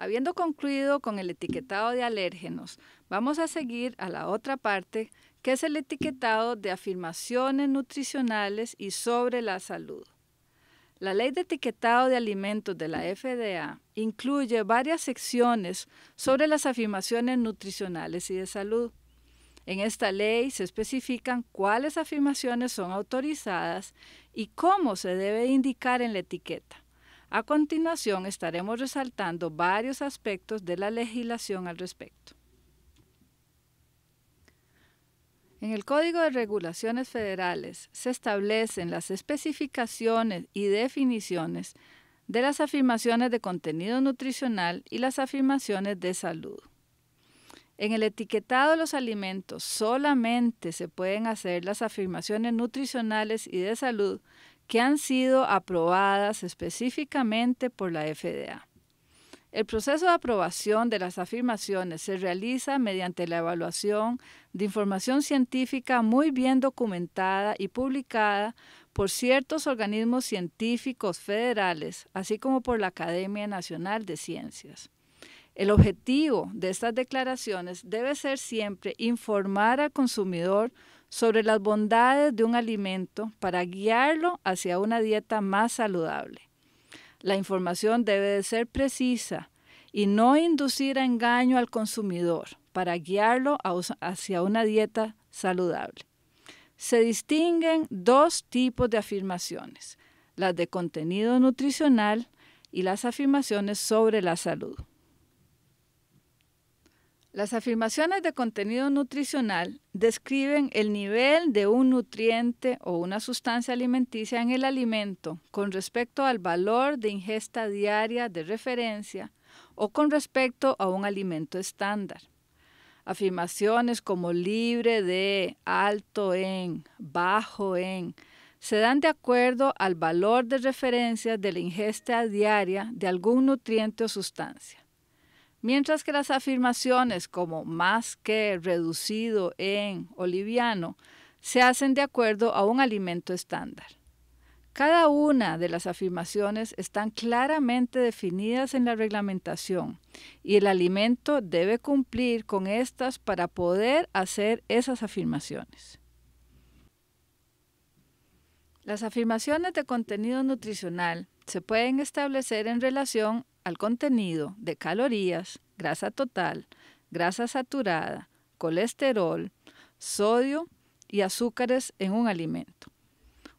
Habiendo concluido con el etiquetado de alérgenos, vamos a seguir a la otra parte, que es el etiquetado de afirmaciones nutricionales y sobre la salud. La ley de etiquetado de alimentos de la FDA incluye varias secciones sobre las afirmaciones nutricionales y de salud. En esta ley se especifican cuáles afirmaciones son autorizadas y cómo se debe indicar en la etiqueta. A continuación estaremos resaltando varios aspectos de la legislación al respecto. En el Código de Regulaciones Federales se establecen las especificaciones y definiciones de las afirmaciones de contenido nutricional y las afirmaciones de salud. En el etiquetado de los alimentos solamente se pueden hacer las afirmaciones nutricionales y de salud que han sido aprobadas específicamente por la FDA. El proceso de aprobación de las afirmaciones se realiza mediante la evaluación de información científica muy bien documentada y publicada por ciertos organismos científicos federales, así como por la Academia Nacional de Ciencias. El objetivo de estas declaraciones debe ser siempre informar al consumidor sobre las bondades de un alimento para guiarlo hacia una dieta más saludable. La información debe ser precisa y no inducir engaño al consumidor para guiarlo hacia una dieta saludable. Se distinguen dos tipos de afirmaciones, las de contenido nutricional y las afirmaciones sobre la salud. Las afirmaciones de contenido nutricional describen el nivel de un nutriente o una sustancia alimenticia en el alimento con respecto al valor de ingesta diaria de referencia o con respecto a un alimento estándar. Afirmaciones como libre de, alto en, bajo en, se dan de acuerdo al valor de referencia de la ingesta diaria de algún nutriente o sustancia. Mientras que las afirmaciones como más que, reducido, en oliviano, se hacen de acuerdo a un alimento estándar. Cada una de las afirmaciones están claramente definidas en la reglamentación y el alimento debe cumplir con estas para poder hacer esas afirmaciones. Las afirmaciones de contenido nutricional se pueden establecer en relación al contenido de calorías, grasa total, grasa saturada, colesterol, sodio y azúcares en un alimento.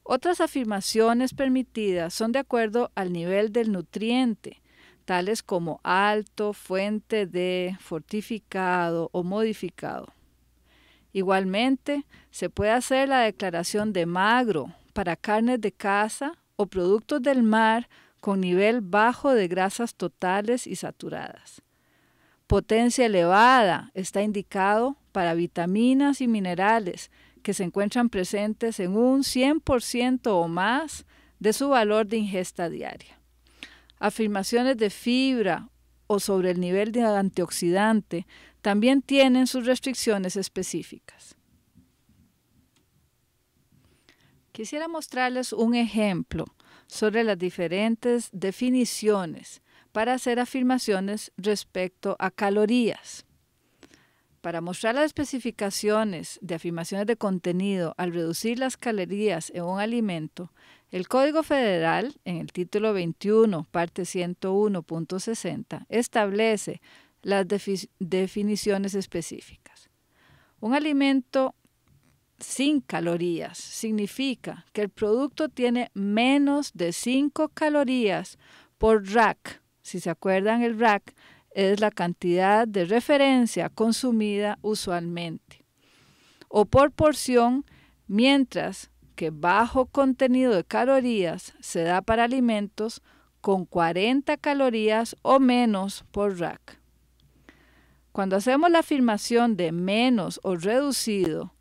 Otras afirmaciones permitidas son de acuerdo al nivel del nutriente, tales como alto, fuente de, fortificado o modificado. Igualmente, se puede hacer la declaración de magro para carnes de caza o productos del mar con nivel bajo de grasas totales y saturadas. Potencia elevada está indicado para vitaminas y minerales que se encuentran presentes en un 100% o más de su valor de ingesta diaria. Afirmaciones de fibra o sobre el nivel de antioxidante también tienen sus restricciones específicas. Quisiera mostrarles un ejemplo sobre las diferentes definiciones para hacer afirmaciones respecto a calorías. Para mostrar las especificaciones de afirmaciones de contenido al reducir las calorías en un alimento, el Código Federal, en el título 21, parte 101.60, establece las definiciones específicas. Un alimento sin calorías. Significa que el producto tiene menos de 5 calorías por rack. Si se acuerdan, el rack es la cantidad de referencia consumida usualmente o por porción, mientras que bajo contenido de calorías se da para alimentos con 40 calorías o menos por rack. Cuando hacemos la afirmación de menos o reducido,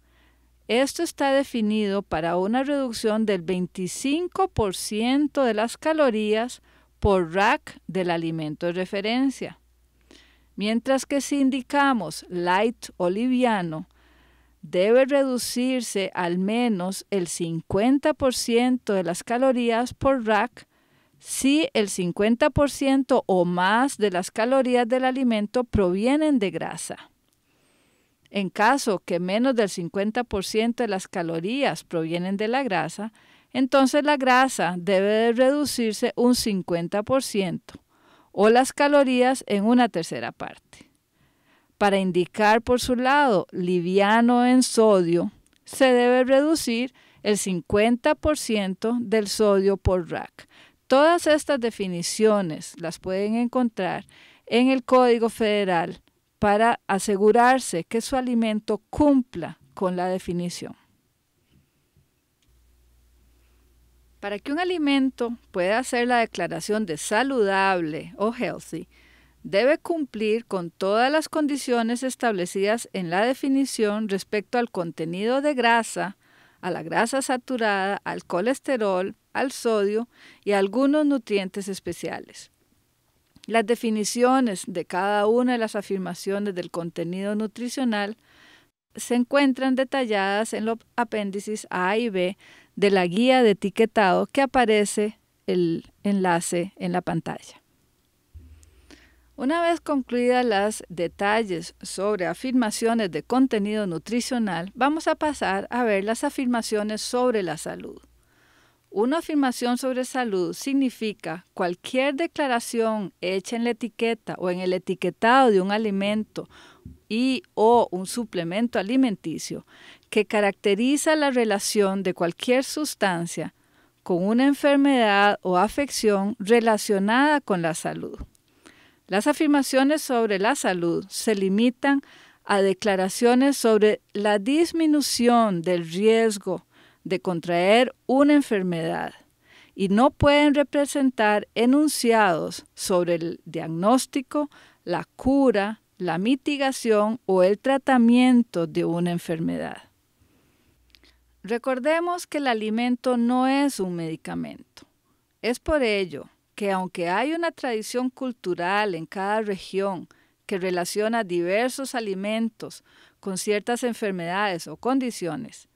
esto está definido para una reducción del 25% de las calorías por rack del alimento de referencia. Mientras que si indicamos light o liviano, debe reducirse al menos el 50% de las calorías por rack si el 50% o más de las calorías del alimento provienen de grasa. En caso que menos del 50% de las calorías provienen de la grasa, entonces la grasa debe reducirse un 50% o las calorías en una tercera parte. Para indicar por su lado liviano en sodio, se debe reducir el 50% del sodio por rack. Todas estas definiciones las pueden encontrar en el Código Federal para asegurarse que su alimento cumpla con la definición. Para que un alimento pueda hacer la declaración de saludable o healthy, debe cumplir con todas las condiciones establecidas en la definición respecto al contenido de grasa, a la grasa saturada, al colesterol, al sodio y algunos nutrientes especiales. Las definiciones de cada una de las afirmaciones del contenido nutricional se encuentran detalladas en los apéndices A y B de la guía de etiquetado que aparece el enlace en la pantalla. Una vez concluidas las detalles sobre afirmaciones de contenido nutricional, vamos a pasar a ver las afirmaciones sobre la salud. Una afirmación sobre salud significa cualquier declaración hecha en la etiqueta o en el etiquetado de un alimento y o un suplemento alimenticio que caracteriza la relación de cualquier sustancia con una enfermedad o afección relacionada con la salud. Las afirmaciones sobre la salud se limitan a declaraciones sobre la disminución del riesgo de contraer una enfermedad y no pueden representar enunciados sobre el diagnóstico, la cura, la mitigación o el tratamiento de una enfermedad. Recordemos que el alimento no es un medicamento. Es por ello que aunque hay una tradición cultural en cada región que relaciona diversos alimentos con ciertas enfermedades o condiciones,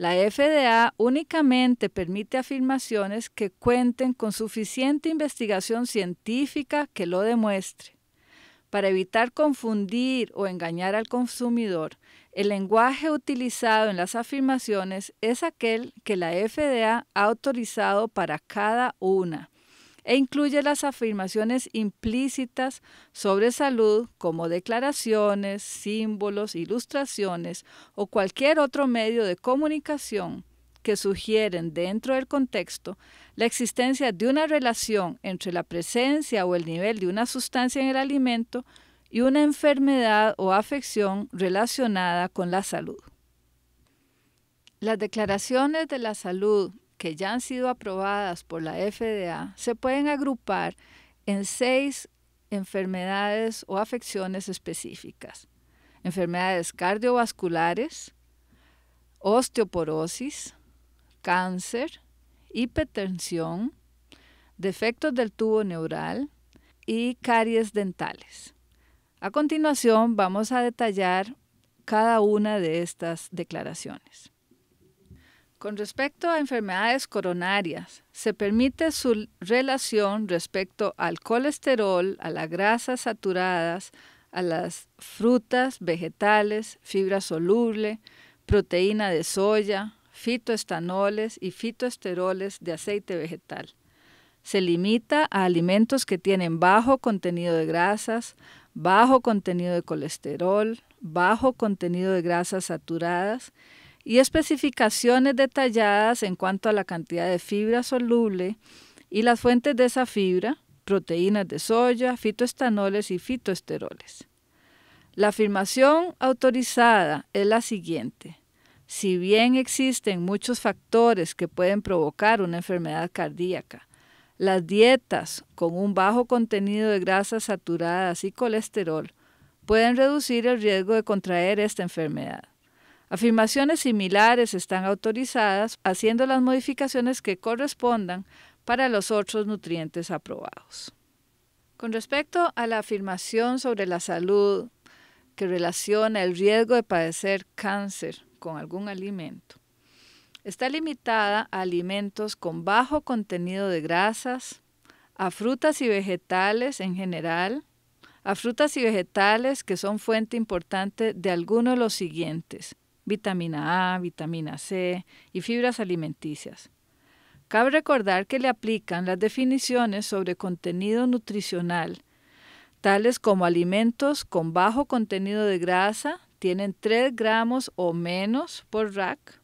la FDA únicamente permite afirmaciones que cuenten con suficiente investigación científica que lo demuestre. Para evitar confundir o engañar al consumidor, el lenguaje utilizado en las afirmaciones es aquel que la FDA ha autorizado para cada una e incluye las afirmaciones implícitas sobre salud como declaraciones, símbolos, ilustraciones o cualquier otro medio de comunicación que sugieren dentro del contexto la existencia de una relación entre la presencia o el nivel de una sustancia en el alimento y una enfermedad o afección relacionada con la salud. Las declaraciones de la salud que ya han sido aprobadas por la FDA se pueden agrupar en seis enfermedades o afecciones específicas. Enfermedades cardiovasculares, osteoporosis, cáncer, hipertensión, defectos del tubo neural y caries dentales. A continuación vamos a detallar cada una de estas declaraciones. Con respecto a enfermedades coronarias, se permite su relación respecto al colesterol, a las grasas saturadas, a las frutas, vegetales, fibra soluble, proteína de soya, fitoestanoles y fitoesteroles de aceite vegetal. Se limita a alimentos que tienen bajo contenido de grasas, bajo contenido de colesterol, bajo contenido de grasas saturadas y especificaciones detalladas en cuanto a la cantidad de fibra soluble y las fuentes de esa fibra, proteínas de soya, fitoestanoles y fitoesteroles. La afirmación autorizada es la siguiente. Si bien existen muchos factores que pueden provocar una enfermedad cardíaca, las dietas con un bajo contenido de grasas saturadas y colesterol pueden reducir el riesgo de contraer esta enfermedad. Afirmaciones similares están autorizadas haciendo las modificaciones que correspondan para los otros nutrientes aprobados. Con respecto a la afirmación sobre la salud que relaciona el riesgo de padecer cáncer con algún alimento, está limitada a alimentos con bajo contenido de grasas, a frutas y vegetales en general, a frutas y vegetales que son fuente importante de alguno de los siguientes, vitamina A, vitamina C y fibras alimenticias. Cabe recordar que le aplican las definiciones sobre contenido nutricional, tales como alimentos con bajo contenido de grasa, tienen 3 gramos o menos por rack,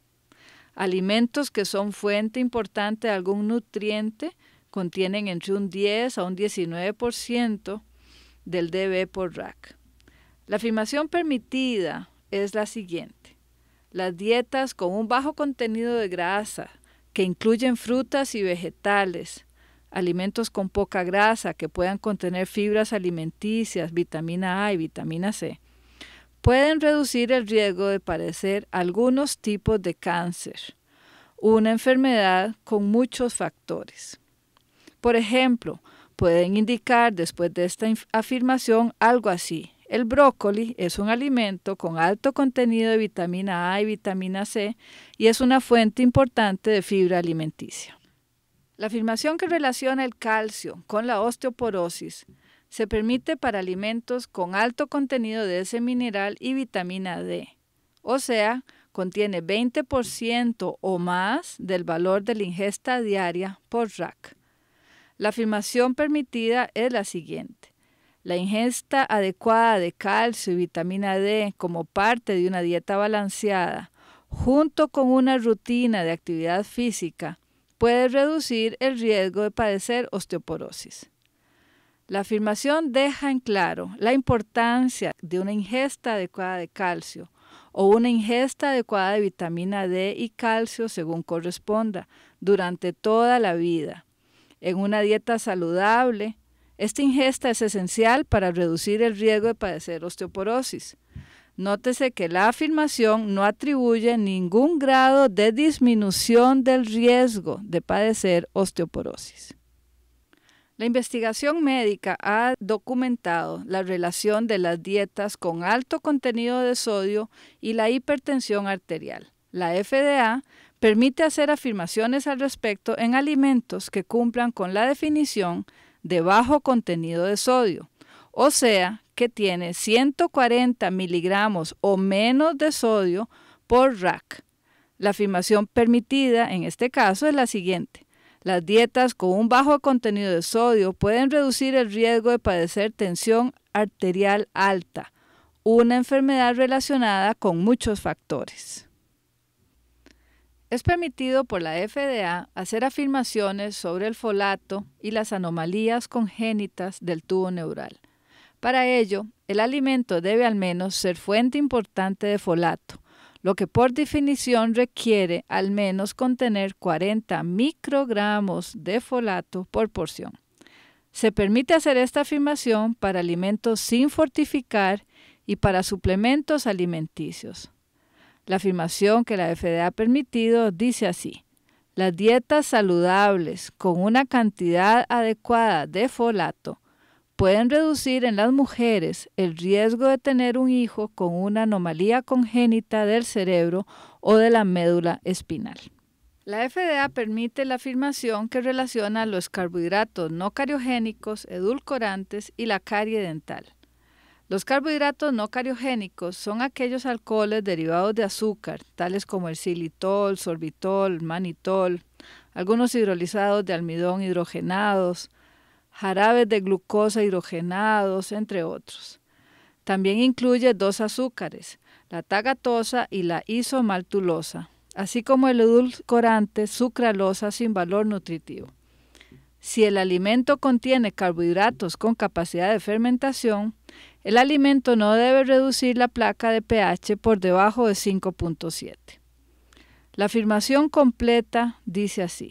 alimentos que son fuente importante de algún nutriente, contienen entre un 10 a un 19% del DB por rack. La afirmación permitida es la siguiente. Las dietas con un bajo contenido de grasa, que incluyen frutas y vegetales, alimentos con poca grasa, que puedan contener fibras alimenticias, vitamina A y vitamina C, pueden reducir el riesgo de padecer algunos tipos de cáncer, una enfermedad con muchos factores. Por ejemplo, pueden indicar después de esta afirmación algo así. El brócoli es un alimento con alto contenido de vitamina A y vitamina C y es una fuente importante de fibra alimenticia. La afirmación que relaciona el calcio con la osteoporosis se permite para alimentos con alto contenido de ese mineral y vitamina D, o sea, contiene 20% o más del valor de la ingesta diaria por RAC. La afirmación permitida es la siguiente. La ingesta adecuada de calcio y vitamina D como parte de una dieta balanceada, junto con una rutina de actividad física, puede reducir el riesgo de padecer osteoporosis. La afirmación deja en claro la importancia de una ingesta adecuada de calcio o una ingesta adecuada de vitamina D y calcio según corresponda durante toda la vida. En una dieta saludable, esta ingesta es esencial para reducir el riesgo de padecer osteoporosis. Nótese que la afirmación no atribuye ningún grado de disminución del riesgo de padecer osteoporosis. La investigación médica ha documentado la relación de las dietas con alto contenido de sodio y la hipertensión arterial. La FDA permite hacer afirmaciones al respecto en alimentos que cumplan con la definición de bajo contenido de sodio, o sea que tiene 140 miligramos o menos de sodio por rack. La afirmación permitida en este caso es la siguiente. Las dietas con un bajo contenido de sodio pueden reducir el riesgo de padecer tensión arterial alta, una enfermedad relacionada con muchos factores. Es permitido por la FDA hacer afirmaciones sobre el folato y las anomalías congénitas del tubo neural. Para ello, el alimento debe al menos ser fuente importante de folato, lo que por definición requiere al menos contener 40 microgramos de folato por porción. Se permite hacer esta afirmación para alimentos sin fortificar y para suplementos alimenticios. La afirmación que la FDA ha permitido dice así. Las dietas saludables con una cantidad adecuada de folato pueden reducir en las mujeres el riesgo de tener un hijo con una anomalía congénita del cerebro o de la médula espinal. La FDA permite la afirmación que relaciona los carbohidratos no cariogénicos, edulcorantes y la carie dental. Los carbohidratos no cariogénicos son aquellos alcoholes derivados de azúcar, tales como el xilitol, sorbitol, manitol, algunos hidrolizados de almidón hidrogenados, jarabes de glucosa hidrogenados, entre otros. También incluye dos azúcares, la tagatosa y la isomaltulosa, así como el edulcorante sucralosa sin valor nutritivo. Si el alimento contiene carbohidratos con capacidad de fermentación, el alimento no debe reducir la placa de pH por debajo de 5.7. La afirmación completa dice así.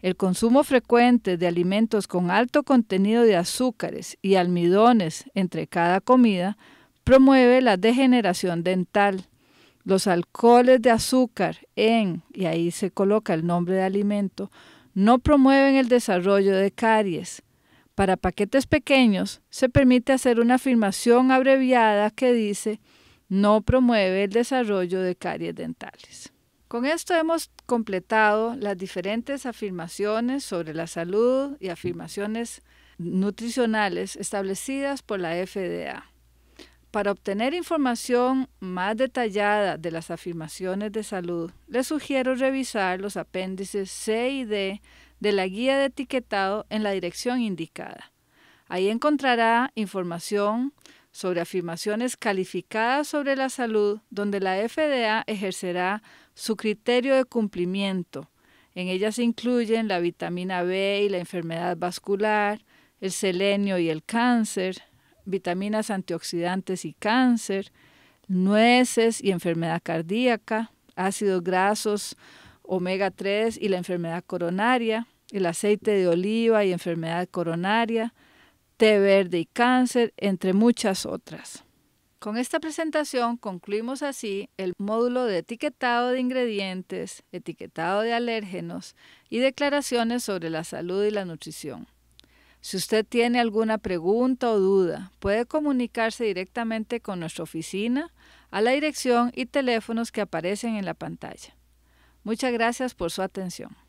El consumo frecuente de alimentos con alto contenido de azúcares y almidones entre cada comida promueve la degeneración dental. Los alcoholes de azúcar en, y ahí se coloca el nombre de alimento, no promueven el desarrollo de caries. Para paquetes pequeños, se permite hacer una afirmación abreviada que dice, no promueve el desarrollo de caries dentales. Con esto hemos completado las diferentes afirmaciones sobre la salud y afirmaciones nutricionales establecidas por la FDA. Para obtener información más detallada de las afirmaciones de salud, les sugiero revisar los apéndices C y D de la guía de etiquetado en la dirección indicada. Ahí encontrará información sobre afirmaciones calificadas sobre la salud, donde la FDA ejercerá su criterio de cumplimiento. En ellas se incluyen la vitamina B y la enfermedad vascular, el selenio y el cáncer, vitaminas antioxidantes y cáncer, nueces y enfermedad cardíaca, ácidos grasos, omega 3 y la enfermedad coronaria, el aceite de oliva y enfermedad coronaria, té verde y cáncer, entre muchas otras. Con esta presentación concluimos así el módulo de etiquetado de ingredientes, etiquetado de alérgenos y declaraciones sobre la salud y la nutrición. Si usted tiene alguna pregunta o duda, puede comunicarse directamente con nuestra oficina a la dirección y teléfonos que aparecen en la pantalla. Muchas gracias por su atención.